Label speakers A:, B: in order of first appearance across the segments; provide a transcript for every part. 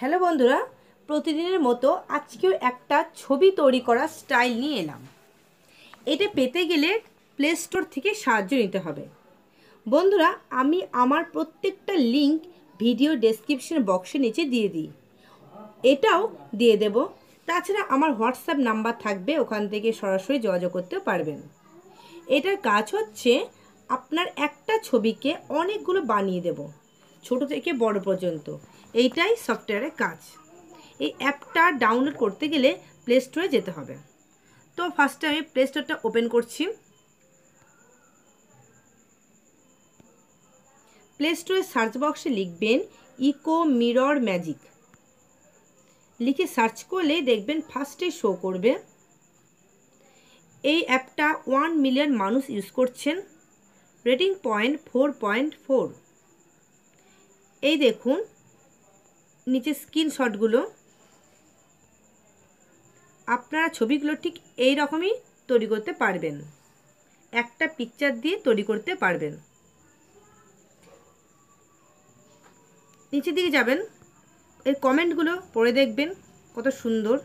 A: hello বন্ধুরা প্রতিদিনের মতো আজকেও একটা ছবি তৈরি করার স্টাইল নিয়ে এলাম এটা পেতে গেলে প্লে স্টোর থেকে সাহায্য নিতে হবে বন্ধুরা আমি আমার প্রত্যেকটা লিংক ভিডিও ডেসক্রিপশন বক্সে নিচে দিয়ে দিই এটাও দিয়ে দেব তাছাড়া আমার হোয়াটসঅ্যাপ নাম্বার থাকবে ওখান থেকে সরাসরি যোগাযোগ করতে পারবেন এটার কাজ হচ্ছে আপনার একটা ছবিকে অনেকগুলো বানিয়ে দেব ছোট থেকে বড় পর্যন্ত এইটাই সফটওয়্যারের কাজ এই অ্যাপটা ডাউনলোড করতে গেলে প্লে স্টোরে যেতে হবে তো ফার্স্টে আমি প্লে স্টোরটা ওপেন করছি প্লে স্টোরে সার্চ বক্সে লিখবেন ইকো মিরর ম্যাজিক লিখে সার্চ করলেই দেখবেন ফার্স্টে শো করবে এই অ্যাপটা ওয়ান মিলিয়ন মানুষ ইউজ করছেন rating point four point four এই দেখুন নিচে স্ক্রিনশটগুলো আপনারা ছবিগুলো ঠিক এই রকমই তৈরি করতে পারবেন একটা পিকচার দিয়ে তৈরি করতে পারবেন নিচের দিকে যাবেন এই কমেন্টগুলো পড়ে দেখবেন কত সুন্দর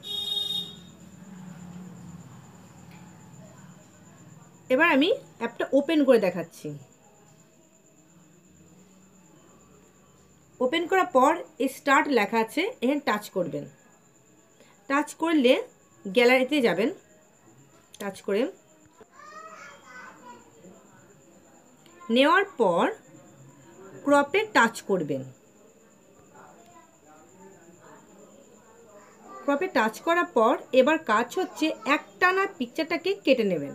A: এবার আমি অ্যাপটা ওপেন করে দেখাচ্ছি ওপেন করার পর স্টার্ট লেখা আছে এখানে টাচ করবেন টাচ করলে গ্যালারিতে যাবেন টাচ করে নেওয়ার পর ক্রপে টাচ করবেন ক্রপে টাচ করার পর এবার কাজ হচ্ছে একটানা পিকচারটাকে কেটে নেবেন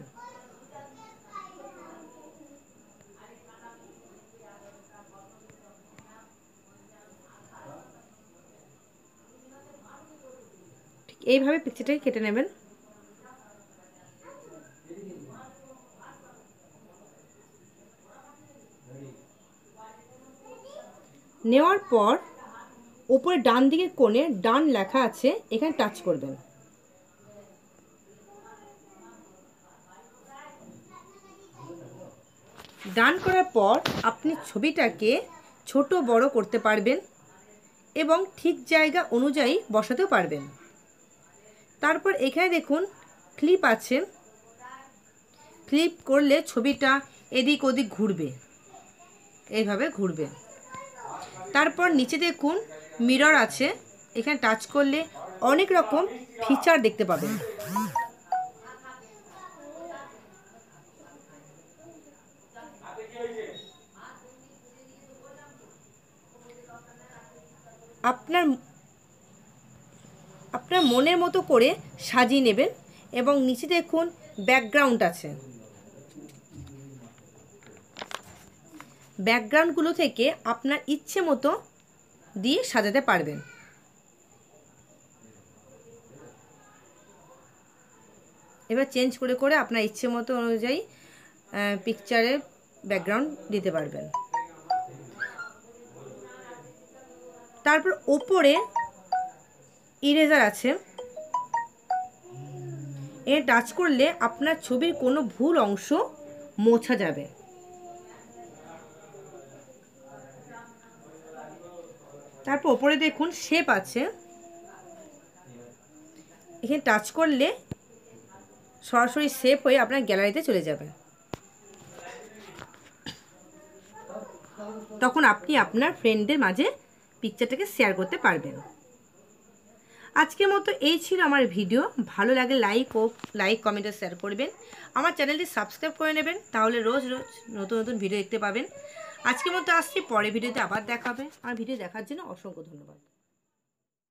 A: এইভাবে পিকচারটাকে কেটে নেবেন নেওয়ার পর উপরে ডান দিকে কোণে ডান লেখা আছে এখানে টাচ করবেন ডান করার পর আপনি ছবিটাকে ছোট বড় করতে পারবেন এবং ঠিক জায়গা অনুযায়ী বসাতেও পারবেন তারপর এখানে দেখুন ফ্লিপ আছে ফ্লিপ করলে ছবিটা এদিক ওদিক ঘুরবে এইভাবে ঘুরবে তারপর নিচে দেখুন মিরর আছে এখানে টাচ করলে অনেক রকম ফিচার দেখতে পাবেন আপনার আপনার মনের মতো করে সাজিয়ে নেবেন এবং নিচে দেখুন ব্যাকগ্রাউন্ড আছে ব্যাকগ্রাউন্ডগুলো থেকে আপনার ইচ্ছে মতো দিয়ে সাজাতে পারবেন এবার চেঞ্জ করে করে আপনার ইচ্ছে মতো অনুযায়ী পিকচারে ব্যাকগ্রাউন্ড দিতে পারবেন তারপর ওপরে ইরেজার আছে এ টাচ করলে আপনার ছবির কোনো ভুল অংশ মোছা যাবে তারপর ওপরে দেখুন শেপ আছে এখানে টাচ করলে সরাসরি শেপ হয়ে আপনার গ্যালারিতে চলে যাবে তখন আপনি আপনার ফ্রেন্ডদের মাঝে পিকচারটাকে শেয়ার করতে পারবেন আজকের মতো এই ছিল আমার ভিডিও ভালো লাগে লাইক ও লাইক কমেন্টে শেয়ার করবেন আমার চ্যানেলটি সাবস্ক্রাইব করে নেবেন তাহলে রোজ রোজ নতুন নতুন ভিডিও দেখতে পাবেন আজকের মতো আসছি পরে ভিডিওতে আবার দেখাবে আমার ভিডিও দেখার জন্য অসংখ্য ধন্যবাদ